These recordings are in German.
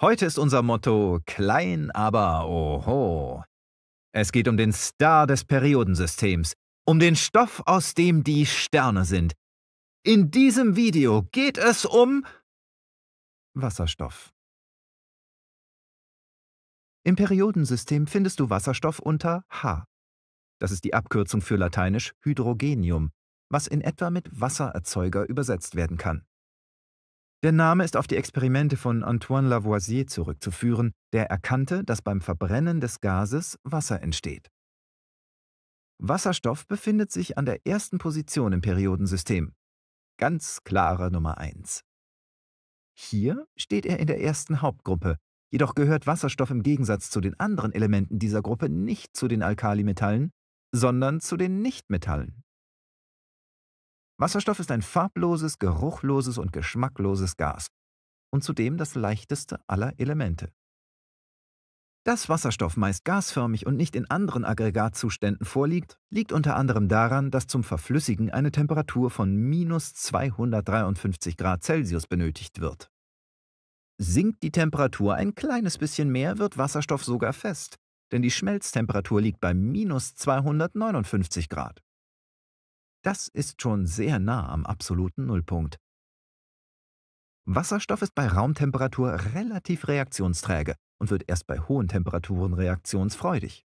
Heute ist unser Motto Klein, aber oho. Es geht um den Star des Periodensystems, um den Stoff, aus dem die Sterne sind. In diesem Video geht es um Wasserstoff. Im Periodensystem findest du Wasserstoff unter H. Das ist die Abkürzung für lateinisch Hydrogenium, was in etwa mit Wassererzeuger übersetzt werden kann. Der Name ist auf die Experimente von Antoine Lavoisier zurückzuführen, der erkannte, dass beim Verbrennen des Gases Wasser entsteht. Wasserstoff befindet sich an der ersten Position im Periodensystem. Ganz klare Nummer 1. Hier steht er in der ersten Hauptgruppe, jedoch gehört Wasserstoff im Gegensatz zu den anderen Elementen dieser Gruppe nicht zu den Alkalimetallen, sondern zu den Nichtmetallen. Wasserstoff ist ein farbloses, geruchloses und geschmackloses Gas und zudem das leichteste aller Elemente. Dass Wasserstoff meist gasförmig und nicht in anderen Aggregatzuständen vorliegt, liegt unter anderem daran, dass zum Verflüssigen eine Temperatur von minus 253 Grad Celsius benötigt wird. Sinkt die Temperatur ein kleines bisschen mehr, wird Wasserstoff sogar fest, denn die Schmelztemperatur liegt bei minus 259 Grad. Das ist schon sehr nah am absoluten Nullpunkt. Wasserstoff ist bei Raumtemperatur relativ reaktionsträge und wird erst bei hohen Temperaturen reaktionsfreudig.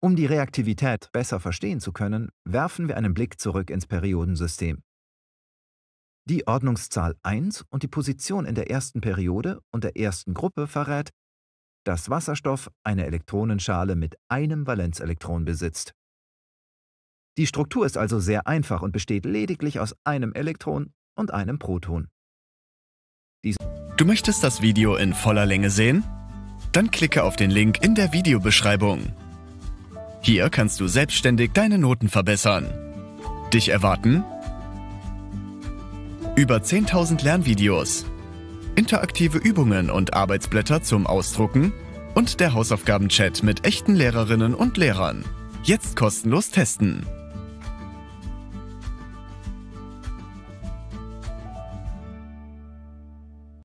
Um die Reaktivität besser verstehen zu können, werfen wir einen Blick zurück ins Periodensystem. Die Ordnungszahl 1 und die Position in der ersten Periode und der ersten Gruppe verrät, dass Wasserstoff eine Elektronenschale mit einem Valenzelektron besitzt. Die Struktur ist also sehr einfach und besteht lediglich aus einem Elektron und einem Proton. Dies du möchtest das Video in voller Länge sehen? Dann klicke auf den Link in der Videobeschreibung. Hier kannst du selbstständig deine Noten verbessern. Dich erwarten über 10.000 Lernvideos, interaktive Übungen und Arbeitsblätter zum Ausdrucken und der Hausaufgabenchat mit echten Lehrerinnen und Lehrern. Jetzt kostenlos testen.